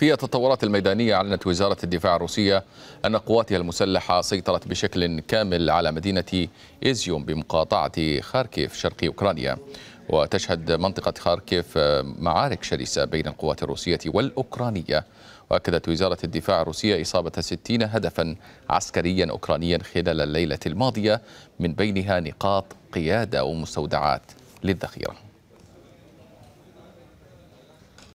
في التطورات الميدانية أعلنت وزارة الدفاع الروسية أن قواتها المسلحة سيطرت بشكل كامل على مدينة إيزيوم بمقاطعة خاركيف شرقي أوكرانيا وتشهد منطقة خاركيف آه، معارك شرسة بين القوات الروسية والأوكرانية وأكدت وزارة الدفاع الروسية إصابة 60 هدفا عسكريا أوكرانيا خلال الليلة الماضية من بينها نقاط قيادة ومستودعات للذخيره